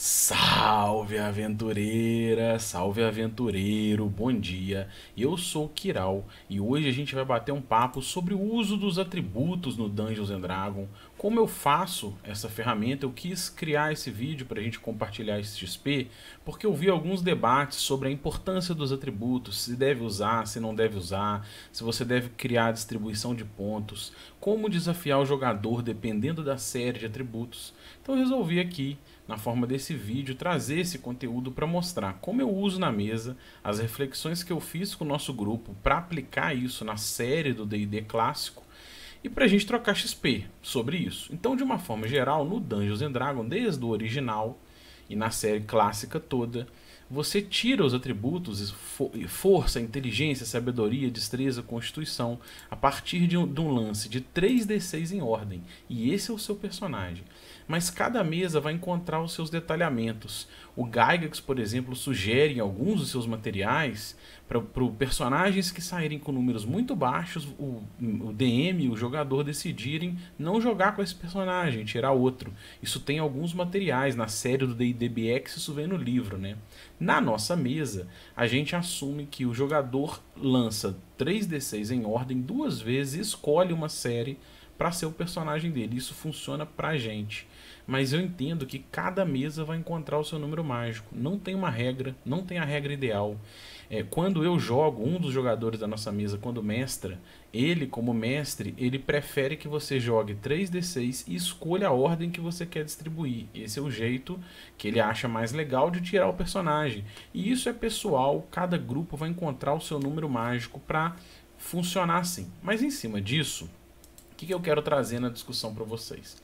Salve aventureira, salve aventureiro, bom dia. Eu sou Kiral e hoje a gente vai bater um papo sobre o uso dos atributos no Dungeons and Dragons. Como eu faço essa ferramenta, eu quis criar esse vídeo para a gente compartilhar esse XP, porque eu vi alguns debates sobre a importância dos atributos, se deve usar, se não deve usar, se você deve criar a distribuição de pontos, como desafiar o jogador dependendo da série de atributos. Então eu resolvi aqui na forma desse vídeo, trazer esse conteúdo para mostrar como eu uso na mesa, as reflexões que eu fiz com o nosso grupo para aplicar isso na série do DD clássico e para a gente trocar XP sobre isso. Então, de uma forma geral, no Dungeons and Dragons, desde o original e na série clássica toda, você tira os atributos força, inteligência, sabedoria, destreza, constituição a partir de um, de um lance de 3d6 em ordem. E esse é o seu personagem mas cada mesa vai encontrar os seus detalhamentos. O Gygax, por exemplo, sugere em alguns dos seus materiais para personagens que saírem com números muito baixos, o, o DM, o jogador, decidirem não jogar com esse personagem, tirar outro. Isso tem alguns materiais na série do DDBX, isso vem no livro, né? Na nossa mesa, a gente assume que o jogador lança 3D6 em ordem duas vezes, escolhe uma série para ser o personagem dele. Isso funciona pra gente mas eu entendo que cada mesa vai encontrar o seu número mágico. Não tem uma regra, não tem a regra ideal. É, quando eu jogo, um dos jogadores da nossa mesa, quando mestra, ele, como mestre, ele prefere que você jogue 3d6 e escolha a ordem que você quer distribuir. Esse é o jeito que ele acha mais legal de tirar o personagem. E isso é pessoal, cada grupo vai encontrar o seu número mágico para funcionar assim. Mas em cima disso, o que, que eu quero trazer na discussão para vocês?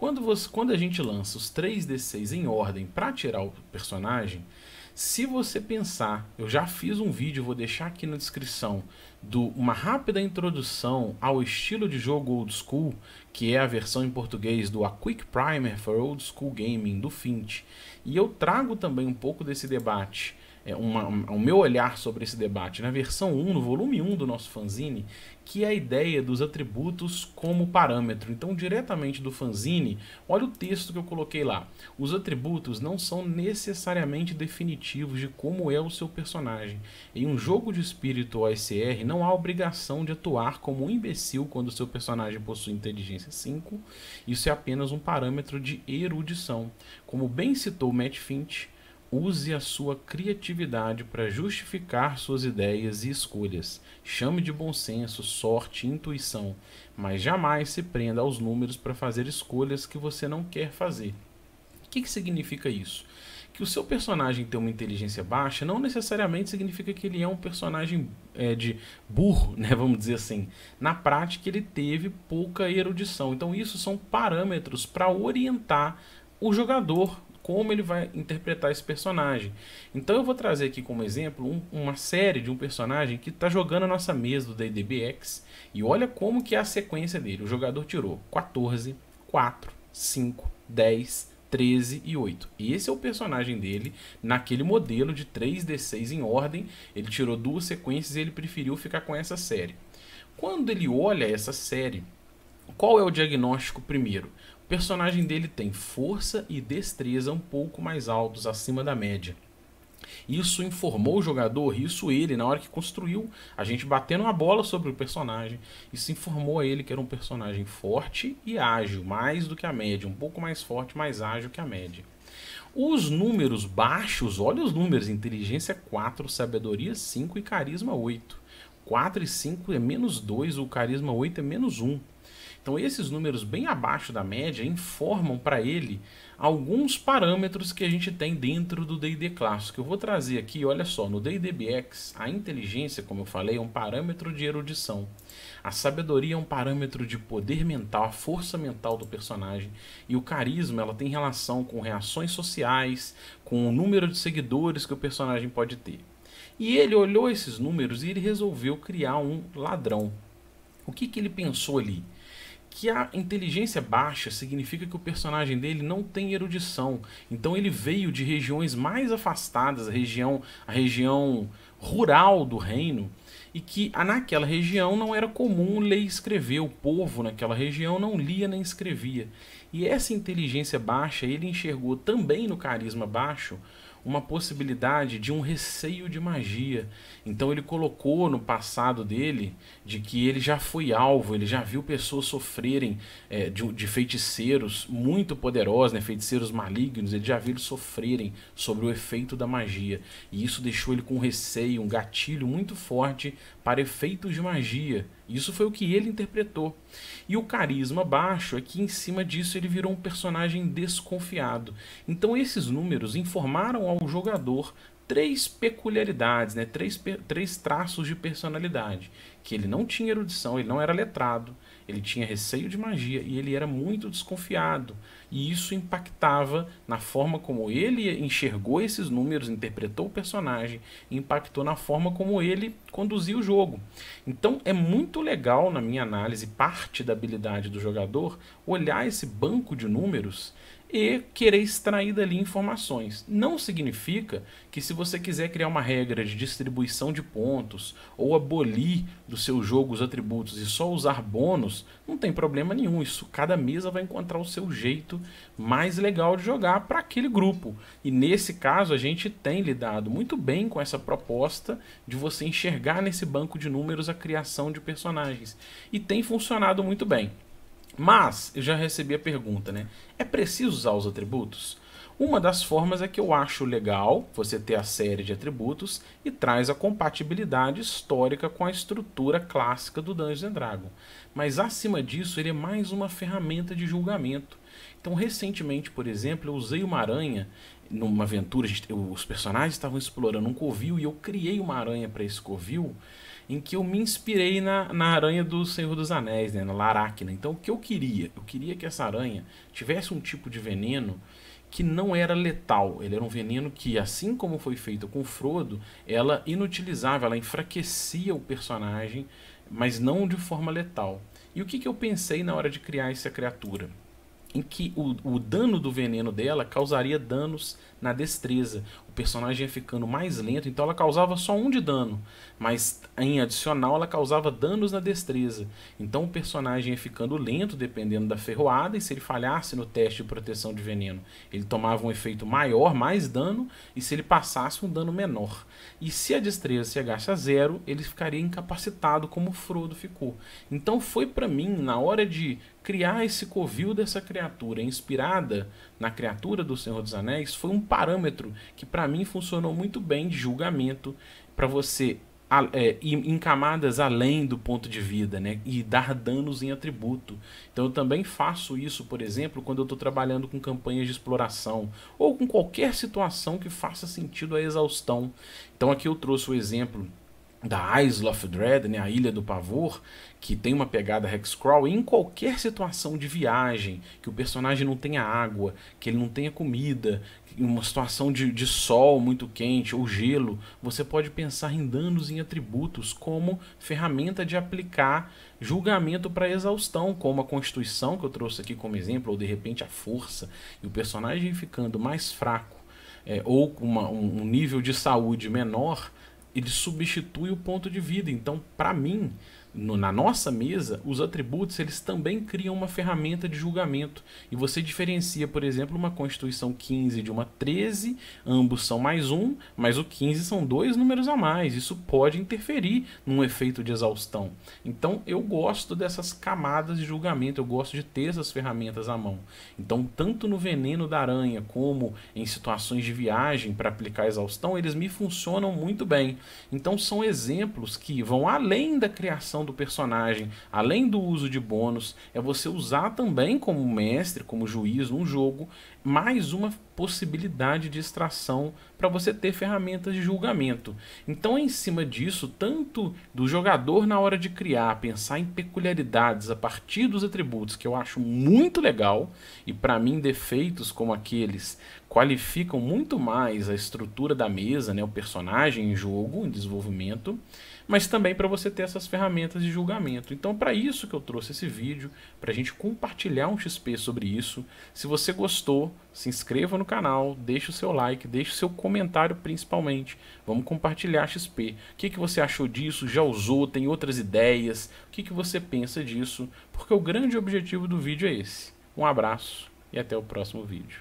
Quando, você, quando a gente lança os 3D6 em ordem para tirar o personagem, se você pensar, eu já fiz um vídeo, vou deixar aqui na descrição, do uma rápida introdução ao estilo de jogo old school, que é a versão em português do A Quick Primer for Old School Gaming do Fint. E eu trago também um pouco desse debate é, uma, um, o meu olhar sobre esse debate na versão 1, no volume 1 do nosso fanzine, que é a ideia dos atributos como parâmetro. Então, diretamente do fanzine, olha o texto que eu coloquei lá. Os atributos não são necessariamente definitivos de como é o seu personagem. Em um jogo de espírito OSR, não há obrigação de atuar como um imbecil quando seu personagem possui inteligência 5. Isso é apenas um parâmetro de erudição. Como bem citou Matt Finch, Use a sua criatividade para justificar suas ideias e escolhas. Chame de bom senso, sorte, intuição, mas jamais se prenda aos números para fazer escolhas que você não quer fazer. O que, que significa isso? que o seu personagem tem uma inteligência baixa não necessariamente significa que ele é um personagem é, de burro, né? Vamos dizer assim. Na prática, ele teve pouca erudição. Então, isso são parâmetros para orientar o jogador como ele vai interpretar esse personagem. Então eu vou trazer aqui como exemplo um, uma série de um personagem que está jogando a nossa mesa do DDBX e olha como que é a sequência dele. O jogador tirou 14, 4, 5, 10, 13 e 8. Esse é o personagem dele naquele modelo de 3D6 em ordem. Ele tirou duas sequências e ele preferiu ficar com essa série. Quando ele olha essa série qual é o diagnóstico primeiro? O personagem dele tem força e destreza um pouco mais altos, acima da média. Isso informou o jogador, isso ele, na hora que construiu, a gente batendo uma bola sobre o personagem, isso informou a ele que era um personagem forte e ágil, mais do que a média, um pouco mais forte, mais ágil que a média. Os números baixos, olha os números: inteligência 4, sabedoria 5 e carisma 8. 4 e 5 é menos 2, o carisma 8 é menos 1. Então, esses números bem abaixo da média informam para ele alguns parâmetros que a gente tem dentro do DD clássico. Eu vou trazer aqui, olha só, no DDBX, a inteligência, como eu falei, é um parâmetro de erudição. A sabedoria é um parâmetro de poder mental, a força mental do personagem. E o carisma, ela tem relação com reações sociais, com o número de seguidores que o personagem pode ter. E ele olhou esses números e ele resolveu criar um ladrão. O que, que ele pensou ali? que a inteligência baixa significa que o personagem dele não tem erudição. Então ele veio de regiões mais afastadas, a região, a região rural do reino, e que ah, naquela região não era comum ler e escrever. O povo naquela região não lia nem escrevia. E essa inteligência baixa ele enxergou também no carisma baixo uma possibilidade de um receio de magia. Então ele colocou no passado dele de que ele já foi alvo, ele já viu pessoas sofrerem é, de, de, feiticeiros muito poderosos, né, feiticeiros malignos, ele já viu eles sofrerem sobre o efeito da magia. E isso deixou ele com receio, um gatilho muito forte para efeitos de magia. Isso foi o que ele interpretou. E o carisma baixo é que, em cima disso, ele virou um personagem desconfiado. Então, esses números informaram ao jogador três peculiaridades, né? três, três traços de personalidade. Que ele não tinha erudição, ele não era letrado, ele tinha receio de magia e ele era muito desconfiado. E isso impactava na forma como ele enxergou esses números, interpretou o personagem, impactou na forma como ele conduzia o jogo. Então é muito legal, na minha análise, parte da habilidade do jogador olhar esse banco de números e querer extrair dali informações. Não significa que se você quiser criar uma regra de distribuição de pontos ou abolir do seu jogo os atributos e só usar bônus, não tem problema nenhum. Isso cada mesa vai encontrar o seu jeito mais legal de jogar para aquele grupo. E nesse caso a gente tem lidado muito bem com essa proposta de você enxergar nesse banco de números a criação de personagens e tem funcionado muito bem. Mas eu já recebi a pergunta, né? É preciso usar os atributos? Uma das formas é que eu acho legal você ter a série de atributos e traz a compatibilidade histórica com a estrutura clássica do Dungeons Dragon. Mas acima disso, ele é mais uma ferramenta de julgamento. Então, recentemente, por exemplo, eu usei uma aranha numa aventura, gente, os personagens estavam explorando um covil e eu criei uma aranha para esse covil em que eu me inspirei na, na aranha do Senhor dos Anéis, né, na Laracna. Então, o que eu queria? Eu queria que essa aranha tivesse um tipo de veneno que não era letal. Ele era um veneno que, assim como foi feito com o Frodo, ela inutilizava, ela enfraquecia o personagem, mas não de forma letal. E o que, que eu pensei na hora de criar essa criatura? em que o, o dano do veneno dela causaria danos na destreza o personagem ia ficando mais lento, então ela causava só um de dano, mas em adicional ela causava danos na destreza. Então o personagem ia ficando lento dependendo da ferroada, e se ele falhasse no teste de proteção de veneno, ele tomava um efeito maior, mais dano, e se ele passasse, um dano menor. E se a destreza chegasse a zero, ele ficaria incapacitado, como o Frodo ficou. Então foi para mim, na hora de criar esse covil dessa criatura inspirada na criatura do Senhor dos Anéis foi um parâmetro que para mim funcionou muito bem de julgamento para você é, em camadas além do ponto de vida, né? E dar danos em atributo. Então eu também faço isso, por exemplo, quando eu estou trabalhando com campanhas de exploração ou com qualquer situação que faça sentido a exaustão. Então aqui eu trouxe o exemplo da Isle of Dread, né, a Ilha do Pavor, que tem uma pegada hexcrawl, em qualquer situação de viagem, que o personagem não tenha água, que ele não tenha comida, em uma situação de, de sol muito quente ou gelo, você pode pensar em danos em atributos como ferramenta de aplicar julgamento para exaustão, como a constituição que eu trouxe aqui como exemplo, ou de repente a força, e o personagem ficando mais fraco é, ou uma, um nível de saúde menor, ele substitui o ponto de vida. Então, para mim, no, na nossa mesa, os atributos eles também criam uma ferramenta de julgamento. E você diferencia, por exemplo, uma Constituição 15 de uma 13, ambos são mais um, mas o 15 são dois números a mais. Isso pode interferir num efeito de exaustão. Então eu gosto dessas camadas de julgamento, eu gosto de ter essas ferramentas à mão. Então, tanto no veneno da aranha como em situações de viagem para aplicar exaustão, eles me funcionam muito bem. Então, são exemplos que vão além da criação do personagem, além do uso de bônus, é você usar também como mestre, como juiz num jogo, mais uma possibilidade de extração para você ter ferramentas de julgamento. Então, em cima disso, tanto do jogador na hora de criar, pensar em peculiaridades a partir dos atributos, que eu acho muito legal, e para mim, defeitos como aqueles qualificam muito mais a estrutura da mesa, né, o personagem em jogo, em desenvolvimento mas também para você ter essas ferramentas de julgamento. Então, para isso que eu trouxe esse vídeo, para a gente compartilhar um XP sobre isso. Se você gostou, se inscreva no canal, deixe o seu like, deixe o seu comentário principalmente. Vamos compartilhar XP. O que, que você achou disso? Já usou? Tem outras ideias? O que, que você pensa disso? Porque o grande objetivo do vídeo é esse. Um abraço e até o próximo vídeo.